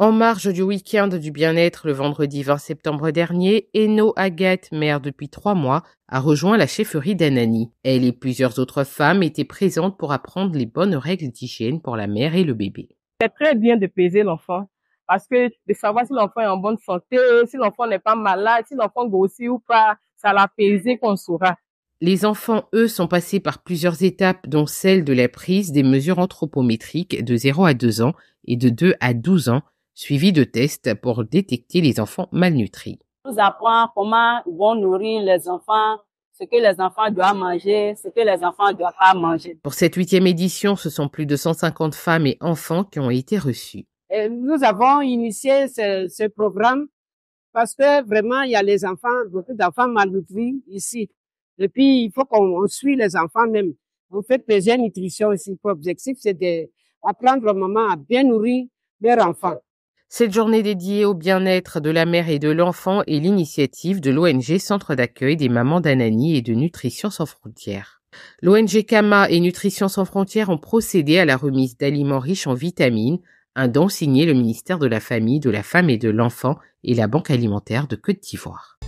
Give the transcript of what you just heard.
En marge du week-end du bien-être le vendredi 20 septembre dernier, Eno Agathe, mère depuis trois mois, a rejoint la chefferie d'Anani. Elle et plusieurs autres femmes étaient présentes pour apprendre les bonnes règles d'hygiène pour la mère et le bébé. C'est très bien de peser l'enfant parce que de savoir si l'enfant est en bonne santé, si l'enfant n'est pas malade, si l'enfant grossit ou pas, ça l'a pesé qu'on saura. Les enfants, eux, sont passés par plusieurs étapes, dont celle de la prise des mesures anthropométriques de 0 à 2 ans et de 2 à 12 ans, suivi de tests pour détecter les enfants malnutris. Nous apprend comment vont nourrir les enfants, ce que les enfants doivent manger, ce que les enfants ne doivent pas manger. Pour cette huitième édition, ce sont plus de 150 femmes et enfants qui ont été reçus. nous avons initié ce, programme parce que vraiment, il y a les enfants, beaucoup d'enfants malnutris ici. Et puis, il faut qu'on suit les enfants même. vous fait plusieurs nutrition ici. L'objectif, c'est d'apprendre aux mamans à bien nourrir leurs enfants. Cette journée dédiée au bien-être de la mère et de l'enfant est l'initiative de l'ONG Centre d'accueil des mamans d'Anani et de Nutrition sans frontières. L'ONG Kama et Nutrition sans frontières ont procédé à la remise d'aliments riches en vitamines, un don signé le ministère de la Famille, de la Femme et de l'Enfant et la Banque alimentaire de Côte d'Ivoire.